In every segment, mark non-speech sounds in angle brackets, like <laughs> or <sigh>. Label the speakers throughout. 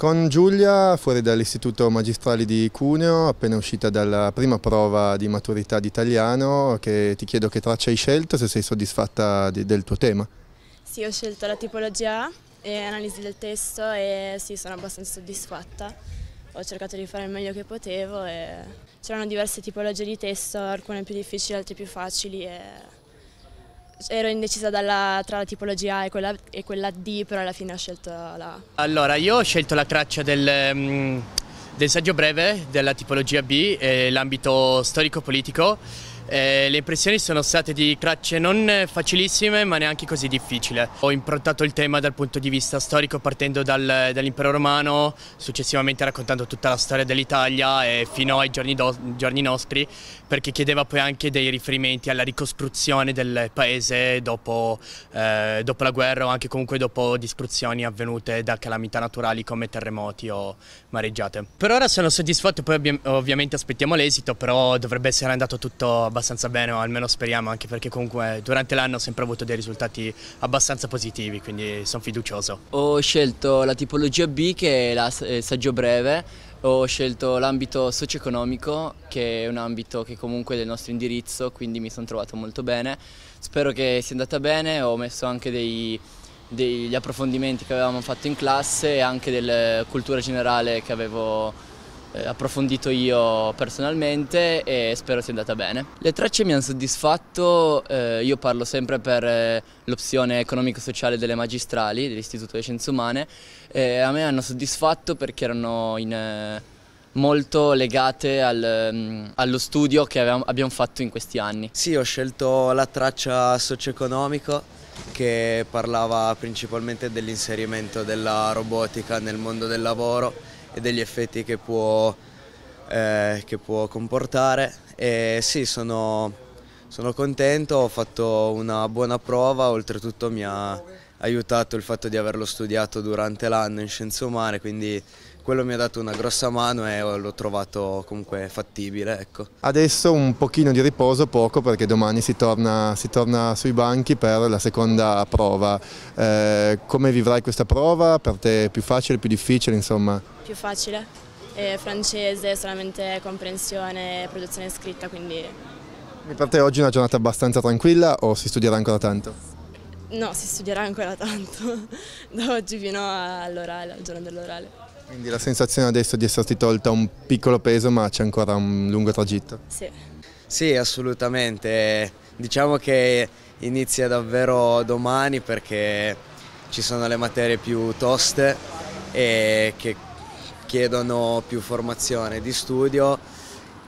Speaker 1: Con Giulia, fuori dall'Istituto Magistrale di Cuneo, appena uscita dalla prima prova di maturità di italiano, che ti chiedo che traccia hai scelto, se sei soddisfatta di, del tuo tema.
Speaker 2: Sì, ho scelto la tipologia A e analisi del testo e sì, sono abbastanza soddisfatta. Ho cercato di fare il meglio che potevo e c'erano diverse tipologie di testo, alcune più difficili, altre più facili e ero indecisa dalla, tra la tipologia A e quella, e quella, D, però alla fine ho scelto la A.
Speaker 3: Allora, io ho scelto la traccia del, mm, del saggio breve della tipologia B, eh, l'ambito storico-politico, eh, le impressioni sono state di tracce non facilissime ma neanche così difficili. Ho improntato il tema dal punto di vista storico partendo dal, dall'impero romano, successivamente raccontando tutta la storia dell'Italia e fino ai giorni, do, giorni, nostri perché chiedeva poi anche dei riferimenti alla ricostruzione del paese dopo, eh, dopo la guerra o anche comunque dopo distruzioni avvenute da calamità naturali come terremoti o mareggiate. Per ora sono soddisfatto, poi ovviamente aspettiamo l'esito, però dovrebbe essere andato tutto abbastanza abbastanza bene, o almeno speriamo, anche perché comunque durante l'anno ho sempre avuto dei risultati abbastanza positivi, quindi sono fiducioso.
Speaker 4: Ho scelto la tipologia B che è il eh, saggio breve, ho scelto l'ambito socio-economico che è un ambito che comunque è del nostro indirizzo, quindi mi sono trovato molto bene. Spero che sia andata bene, ho messo anche dei, degli approfondimenti che avevamo fatto in classe e anche della cultura generale che avevo eh, approfondito io personalmente e spero sia andata bene. Le tracce mi hanno soddisfatto, eh, io parlo sempre per eh, l'opzione economico-sociale delle magistrali dell'Istituto delle Scienze Umane e a me hanno soddisfatto perché erano in, eh, molto legate al, mm, allo studio che avevamo, abbiamo fatto in questi anni. Sì, ho scelto la traccia socio-economico che parlava
Speaker 5: principalmente dell'inserimento della robotica nel mondo del lavoro e degli effetti che può, eh, che può comportare. E sì, sono, sono contento, ho fatto una buona prova, oltretutto mi ha aiutato il fatto di averlo studiato durante l'anno in scienze umane, quindi quello mi ha dato una grossa mano e l'ho trovato comunque fattibile. Ecco.
Speaker 1: Adesso un pochino di riposo, poco perché domani si torna, si torna sui banchi per la seconda prova. Eh, come vivrai questa prova? Per te più facile, più difficile insomma? Più facile,
Speaker 2: è francese, solamente comprensione e produzione scritta quindi...
Speaker 1: E per te oggi è una giornata abbastanza tranquilla o si studierà ancora tanto?
Speaker 2: No, si studierà ancora tanto, <laughs> da oggi fino all'orale, al giorno dell'orale.
Speaker 1: Quindi la sensazione adesso di esserti tolta un piccolo peso ma c'è ancora un lungo tragitto?
Speaker 2: Sì.
Speaker 5: Sì, assolutamente. Diciamo che inizia davvero domani perché ci sono le materie più toste e che chiedono più formazione di studio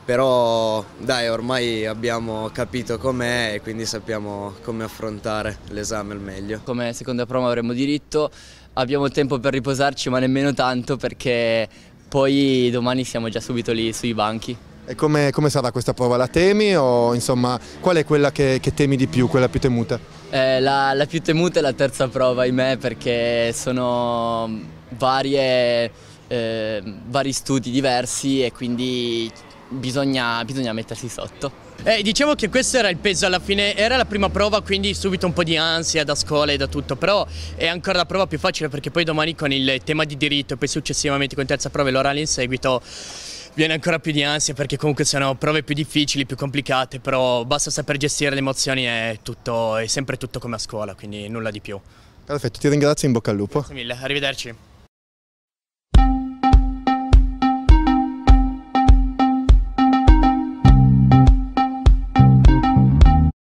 Speaker 5: però dai ormai abbiamo
Speaker 4: capito com'è e quindi sappiamo come affrontare l'esame al meglio. Come seconda prova avremo diritto, abbiamo tempo per riposarci ma nemmeno tanto perché poi domani siamo già subito lì sui banchi.
Speaker 1: E come, come sarà questa prova? La temi o insomma qual è quella che, che temi di più, quella più temuta?
Speaker 4: Eh, la, la più temuta è la terza prova, ahimè, perché sono varie eh, vari studi diversi e quindi bisogna, bisogna mettersi sotto. Eh, diciamo
Speaker 3: che questo era il peso alla fine, era la prima prova quindi subito un po' di ansia da scuola e da tutto, però è ancora la prova più facile perché poi domani con il tema di diritto e poi successivamente con terza prova e l'orale in seguito viene ancora più di ansia perché comunque sono prove più difficili, più complicate, però basta saper gestire le emozioni e tutto, è sempre tutto come a scuola, quindi nulla di più.
Speaker 1: Perfetto, ti ringrazio in bocca al lupo. Grazie
Speaker 3: mille, arrivederci.